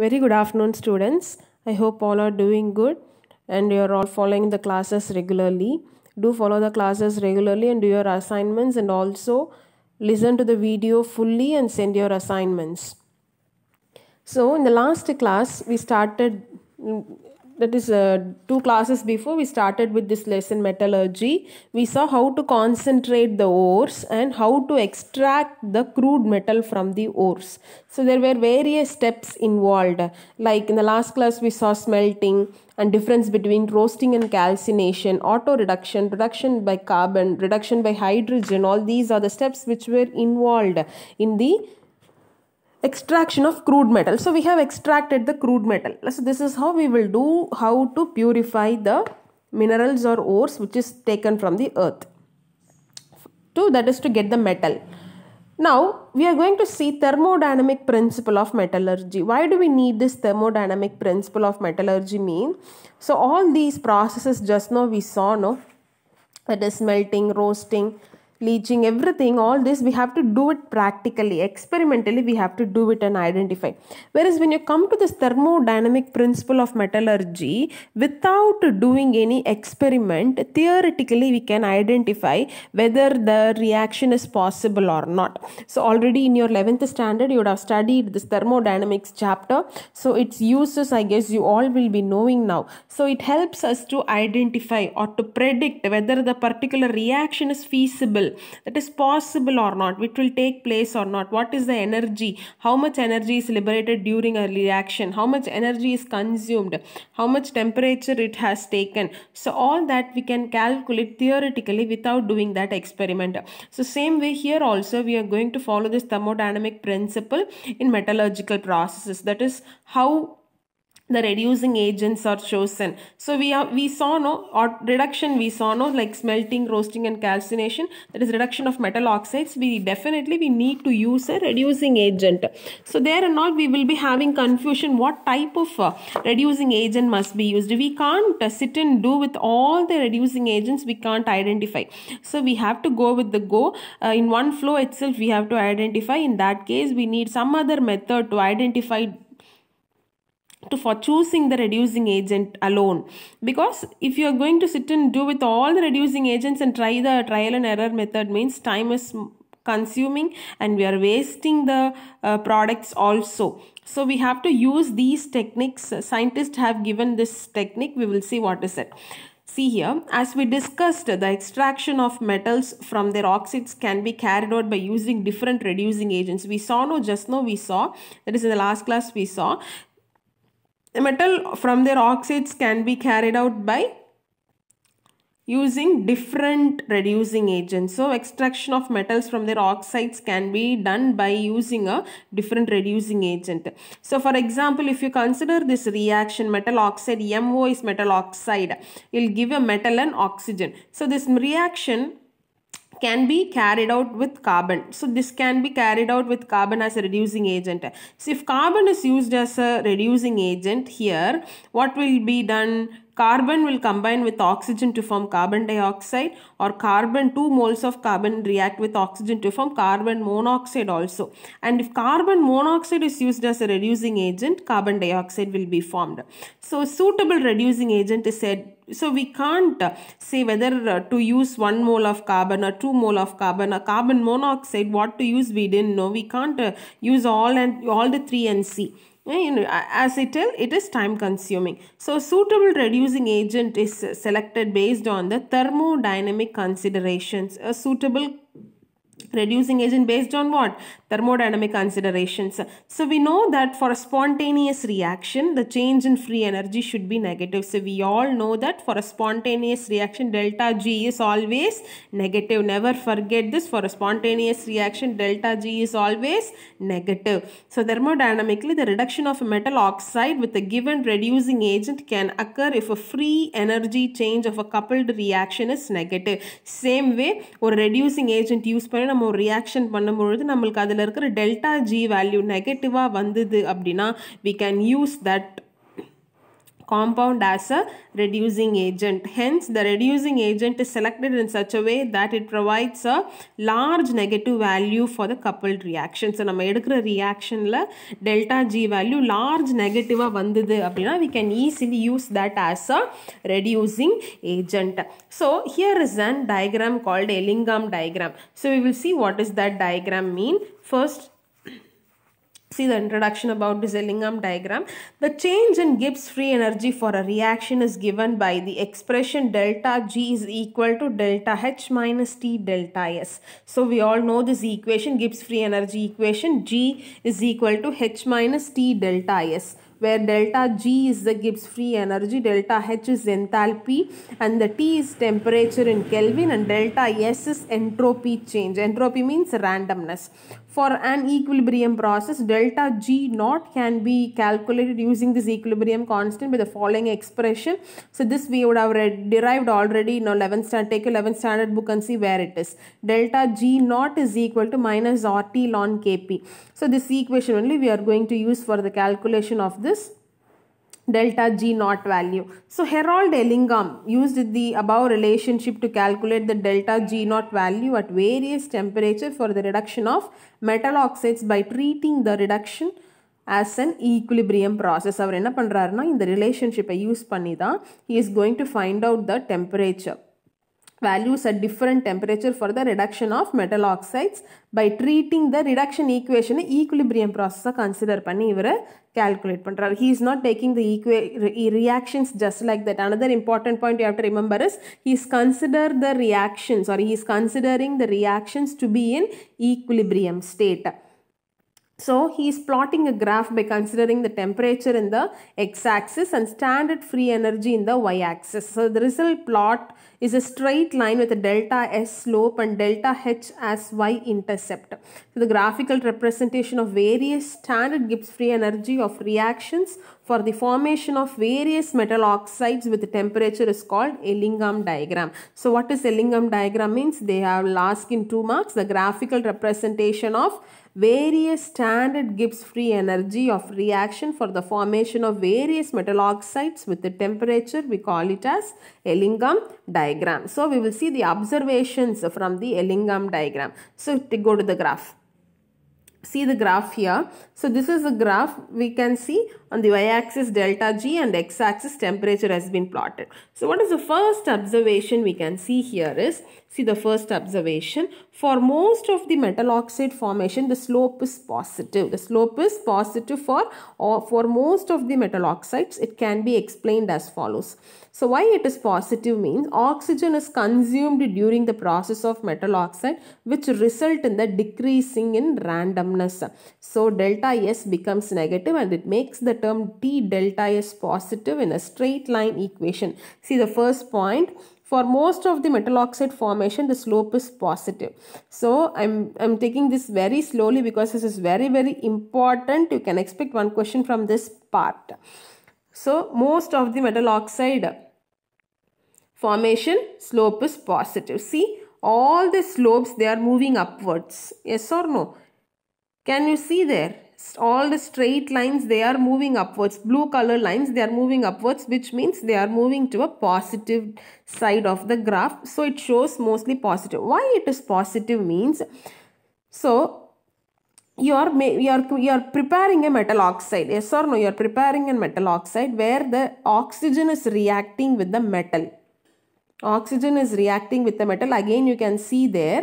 Very good afternoon students. I hope all are doing good and you are all following the classes regularly. Do follow the classes regularly and do your assignments and also listen to the video fully and send your assignments. So in the last class we started that is uh, two classes before we started with this lesson metallurgy we saw how to concentrate the ores and how to extract the crude metal from the ores so there were various steps involved like in the last class we saw smelting and difference between roasting and calcination auto reduction reduction by carbon reduction by hydrogen all these are the steps which were involved in the extraction of crude metal so we have extracted the crude metal so this is how we will do how to purify the minerals or ores which is taken from the earth to that is to get the metal now we are going to see thermodynamic principle of metallurgy why do we need this thermodynamic principle of metallurgy mean so all these processes just now we saw no that is melting roasting bleaching everything all this we have to do it practically experimentally we have to do it and identify whereas when you come to this thermodynamic principle of metallurgy without doing any experiment theoretically we can identify whether the reaction is possible or not so already in your 11th standard you would have studied this thermodynamics chapter so its uses i guess you all will be knowing now so it helps us to identify or to predict whether the particular reaction is feasible possible that is possible or not which will take place or not what is the energy how much energy is liberated during a reaction how much energy is consumed how much temperature it has taken so all that we can calculate theoretically without doing that experiment so same way here also we are going to follow this thermodynamic principle in metallurgical processes that is how the reducing agents are chosen so we have we saw no or reduction we saw no like smelting roasting and calcination that is reduction of metal oxides we definitely we need to use a reducing agent so there and not we will be having confusion what type of uh, reducing agent must be used we can't uh, sit and do with all the reducing agents we can't identify so we have to go with the go uh, in one flow itself we have to identify in that case we need some other method to identify to for choosing the reducing agent alone because if you are going to sit and do with all the reducing agents and try the trial and error method means time is consuming and we are wasting the uh, products also so we have to use these techniques scientists have given this technique we will see what is it See here, as we discussed, the extraction of metals from their oxides can be carried out by using different reducing agents. We saw no, just now we saw, that is in the last class we saw, metal from their oxides can be carried out by using different reducing agents. So extraction of metals from their oxides can be done by using a different reducing agent. So for example, if you consider this reaction metal oxide, MO is metal oxide, it will give a metal and oxygen. So this reaction can be carried out with carbon. So this can be carried out with carbon as a reducing agent. So if carbon is used as a reducing agent here, what will be done? Carbon will combine with oxygen to form carbon dioxide or carbon, 2 moles of carbon react with oxygen to form carbon monoxide also. And if carbon monoxide is used as a reducing agent, carbon dioxide will be formed. So suitable reducing agent is said so we can't uh, say whether uh, to use 1 mole of carbon or 2 mole of carbon or carbon monoxide what to use we didn't know we can't uh, use all and all the 3 and see. You know, as it is, it is time consuming. So suitable reducing agent is selected based on the thermodynamic considerations. A suitable reducing agent based on what thermodynamic considerations so we know that for a spontaneous reaction the change in free energy should be negative so we all know that for a spontaneous reaction delta g is always negative never forget this for a spontaneous reaction delta g is always negative so thermodynamically the reduction of a metal oxide with a given reducing agent can occur if a free energy change of a coupled reaction is negative same way or reducing agent used by நம்ம ஒரு reaction பண்ணும்பொழுது நம்மளுக்கு அதில் இருக்கிற delta G value நெகட்டிவாக வந்தது அப்படின்னா we can use that compound as a reducing agent. Hence, the reducing agent is selected in such a way that it provides a large negative value for the coupled reaction. So, நம்ம reaction la delta G value large negative வந்தது அப்படின்னா we can easily use that as a reducing agent. So, here is an diagram called Ellingham diagram. So, we will see what is that diagram mean. First, see the introduction about the Zellingham diagram. The change in Gibbs free energy for a reaction is given by the expression delta G is equal to delta H minus T delta S. So we all know this equation, Gibbs free energy equation, G is equal to H minus T delta S where delta G is the Gibbs free energy, delta H is enthalpy and the T is temperature in Kelvin and delta S is entropy change. Entropy means randomness for an equilibrium process, delta G naught can be calculated using this equilibrium constant by the following expression. So this we would have read, derived already in you know, 11th standard, take 11th standard book and see where it is. Delta G naught is equal to minus RT ln Kp. So this equation only we are going to use for the calculation of this delta G naught value. So Harold Ellingham used the above relationship to calculate the delta G naught value at various temperature for the reduction of metal oxides by treating the reduction as an equilibrium process. Our என்ன in the relationship I use panida, he is going to find out the temperature values at different temperature for the reduction of metal oxides by treating the reduction equation equilibrium process consider பண்ணி இவர calculate பண்ணுறாரு he is not taking the equa reactions just like that another important point you have to remember is he is consider the reactions or he is considering the reactions to be in equilibrium state so he is plotting a graph by considering the temperature in the x-axis and standard free energy in the y-axis. So the result plot is a straight line with a delta S slope and delta H as y-intercept. So the graphical representation of various standard Gibbs free energy of reactions for the formation of various metal oxides with temperature is called Ellingham diagram. So what is Ellingham diagram means? They have asked in two marks the graphical representation of various standard Gibbs free energy of reaction for the formation of various metal oxides with the temperature we call it as Ellingham diagram. So we will see the observations from the Ellingham diagram. So to go to the graph see the graph here. So this is the graph we can see on the y-axis delta G and x-axis temperature has been plotted. So what is the first observation we can see here is See the first observation. For most of the metal oxide formation, the slope is positive. The slope is positive for, or for most of the metal oxides. It can be explained as follows. So why it is positive means oxygen is consumed during the process of metal oxide which result in the decreasing in randomness. So delta S becomes negative and it makes the term T delta S positive in a straight line equation. See the first point for most of the metal oxide formation the slope is positive so i'm i'm taking this very slowly because this is very very important you can expect one question from this part so most of the metal oxide formation slope is positive see all the slopes they are moving upwards yes or no can you see there all the straight lines they are moving upwards blue color lines they are moving upwards which means they are moving to a positive side of the graph so it shows mostly positive why it is positive means so you are you are you are preparing a metal oxide yes or no you are preparing a metal oxide where the oxygen is reacting with the metal oxygen is reacting with the metal again you can see there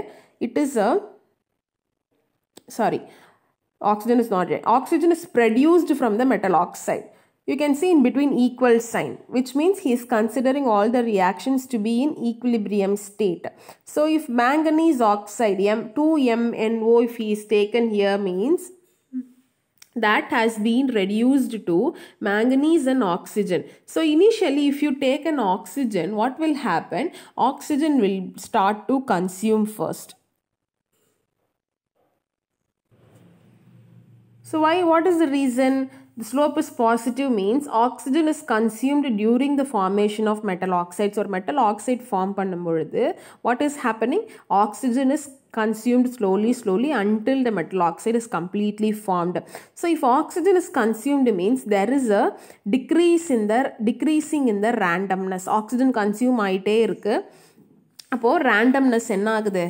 it is a sorry Oxygen is not reactive. Oxygen is produced from the metal oxide. You can see in between equal sign, which means he is considering all the reactions to be in equilibrium state. So if manganese oxide, M, 2MNO if he is taken here means that has been reduced to manganese and oxygen. So initially if you take an oxygen, what will happen? Oxygen will start to consume first. So why, what is the reason? The slope is positive means oxygen is consumed during the formation of metal oxides or metal oxide form பண்ணும் what is happening? Oxygen is consumed slowly slowly until the metal oxide is completely formed so if oxygen is consumed means there is a decrease in the decreasing in the randomness oxygen consume ஆயிட்டே irukku. அப்போது randomness என்ன ஆகுது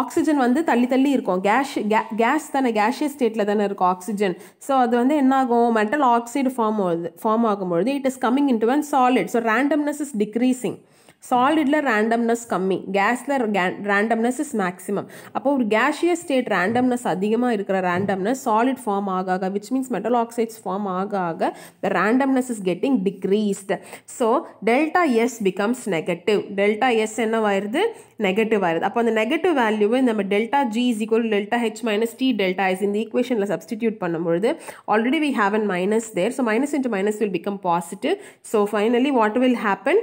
oxygen வந்து தள்ளி தள்ளி இருக்கும் gas கே gas தானே கேஷியஸ் ஸ்டேட்டில் தானே இருக்கும் ஆக்சிஜன் ஸோ அது வந்து என்னாகும் மெட்டல் ஆக்சைடு ஃபார்ம் ஆகுது ஃபார்ம் ஆகும்பொழுது it is coming into an solid so randomness is decreasing சாலிடில் ரேண்டம்னஸ் கம்மி கேஸில் ரேண்டம்னஸ் இஸ் மேக்ஸிமம் அப்போ ஒரு கேஷியஸ் ஸ்டேட் ரேண்டம்னஸ் அதிகமாக இருக்கிற ரேண்டம்னஸ் சாலிட் ஃபார்ம் ஆக ஆக which means metal oxides form ஆக ஆக the randomness is getting decreased so delta S becomes negative delta S என்ன நெகட்டிவ் ஆயிருது அப்போ அந்த நெகட்டிவ் வேல்யூவை நம்ம delta G is equal delta H minus T delta S இந்த ஈக்குவேஷனில் சப்ஸ்டிடியூட் பண்ணும்பொழுது already we have an minus there so minus into minus will become positive so finally what will happen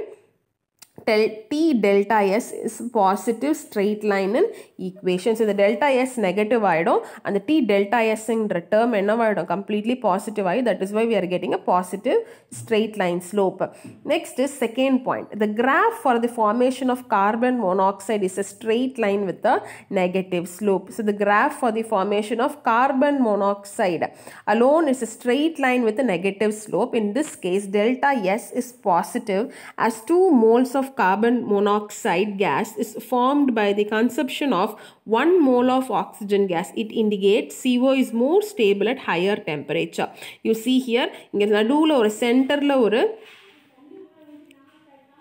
del T delta S is positive straight line in equation. So, the delta S negative and the T delta S என்ற term என்னவாயிடும் completely positive ஆயி that is why we are getting a positive straight line slope. Next is second point. The graph for the formation of carbon monoxide is a straight line with a negative slope. So, the graph for the formation of carbon monoxide alone is a straight line with a negative slope. In this case, delta S is positive as 2 moles of carbon monoxide gas is formed by the consumption of one mole of oxygen gas. It indicates CO is more stable at higher temperature. You see here, இங்கே நடுவில் ஒரு சென்டரில் ஒரு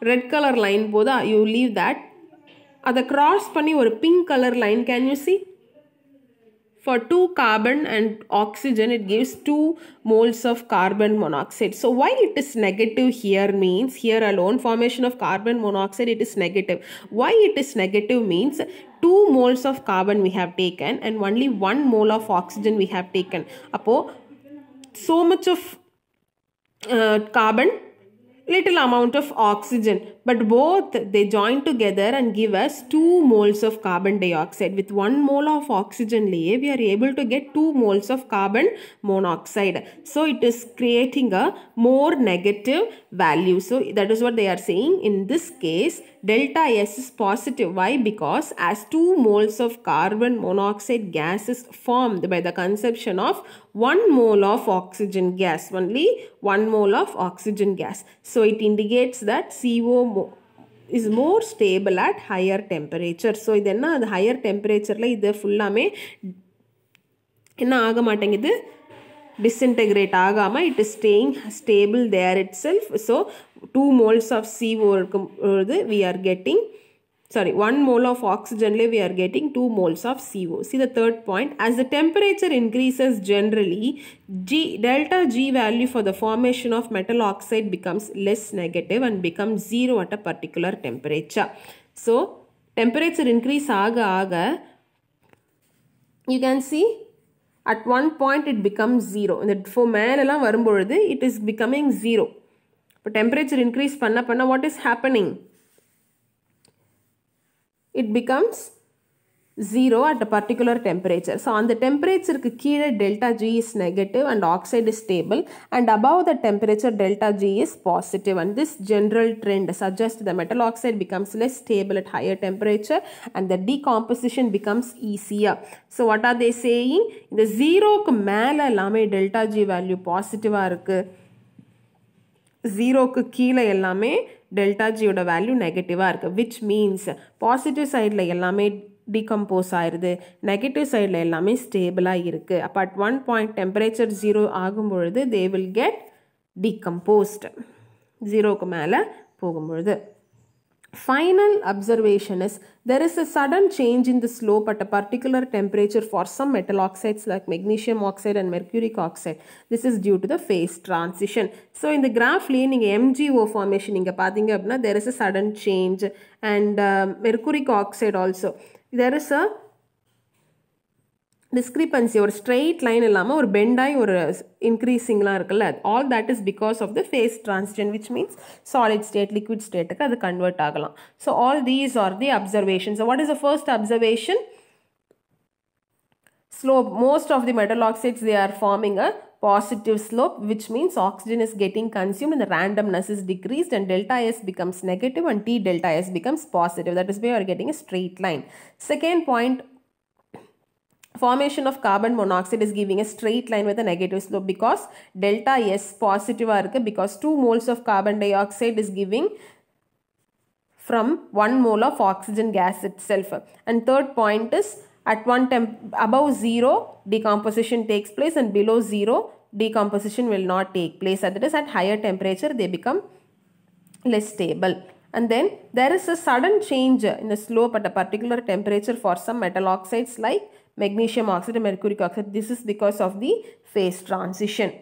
red colour line you leave that that cross cross பண்ணி ஒரு pink colour line can you for 2 carbon and oxygen it gives 2 moles of carbon monoxide. So why it is negative here means here alone formation of carbon monoxide it is negative. Why it is negative means 2 moles of carbon we have taken and only 1 mole of oxygen we have taken. Appo, so much of uh, carbon little amount of oxygen but both they join together and give us 2 moles of carbon dioxide. With 1 mole of oxygen layer, we are able to get 2 moles of carbon monoxide. So it is creating a more negative value. So that is what they are saying. In this case, delta S is positive. Why? Because as 2 moles of carbon monoxide gas is formed by the consumption of 1 mole of oxygen gas. Only 1 mole of oxygen gas. So it indicates that CO is more stable at higher temperature so இது என்ன அது higher டெம்பரேச்சரில் இது ஃபுல்லாமே என்ன ஆக மாட்டேங்குது disintegrate ஆகாமல் it is staying stable there itself so two moles of O இருக்கும் பொழுது we are getting sorry, 1 mole of oxygen, we are getting 2 moles of CO. See the third point, as the temperature increases generally, G, delta G value for the formation of metal oxide becomes less negative and becomes 0 at a particular temperature. So, temperature increase aga aga, you can see at one point it becomes 0. for man, it is becoming 0. இப்போ temperature increase panna panna, what is happening? it becomes 0 at a particular temperature. So on the temperature கீழே delta G is negative and oxide is stable and above the temperature delta G is positive and this general trend suggests the metal oxide becomes less stable at higher temperature and the decomposition becomes easier. So what are they saying? The zero 0க்கு மேலே எல்லாமே delta G value positive இருக்கு 0க்கு கீழே எல்லாமே delta ஜியோட value நெகட்டிவாக இருக்குது which means positive சைடில் எல்லாமே டிகம்போஸ் ஆயிடுது நெகட்டிவ் சைடில் எல்லாமே ஸ்டேபிளாக இருக்குது அப்போ at one point temperature zero ஆகும்பொழுது தே வில் கெட் டிகம்போஸ்டு ஜீரோக்கு மேலே போகும்பொழுது Final observation is there is a sudden change in the slope at a particular temperature for some metal oxides like magnesium oxide and mercuric oxide. This is due to the phase transition. So in the graph leaning MgO formation இங்க பார்த்தீங்க அப்படின்னா there is a sudden change and uh, mercuric oxide also. There is a discrepancy ஒரு straight line இல்லாமல் ஒரு பெண்டாகி ஒரு இன்க்ரீஸிங்லாம் இருக்குல்ல all that is because of the phase transition which means solid state liquid ஸ்டேட்டுக்கு அது கன்வெர்ட் ஆகலாம் so all these are the observation so what is the first observation slope most of the metal oxides they are forming a positive slope which means oxygen is getting consumed and the randomness is decreased and delta s becomes negative and t delta s becomes positive that is why you are getting a straight line second point formation of carbon monoxide is giving a straight line with a negative slope because delta S positive because 2 moles of carbon dioxide is giving from 1 mole of oxygen gas itself. And third point is at one temp above 0 decomposition takes place and below 0 decomposition will not take place. That is at higher temperature they become less stable and then there is a sudden change in the slope at a particular temperature for some metal oxides like magnesium oxide and mercuric oxide. This is because of the phase transition.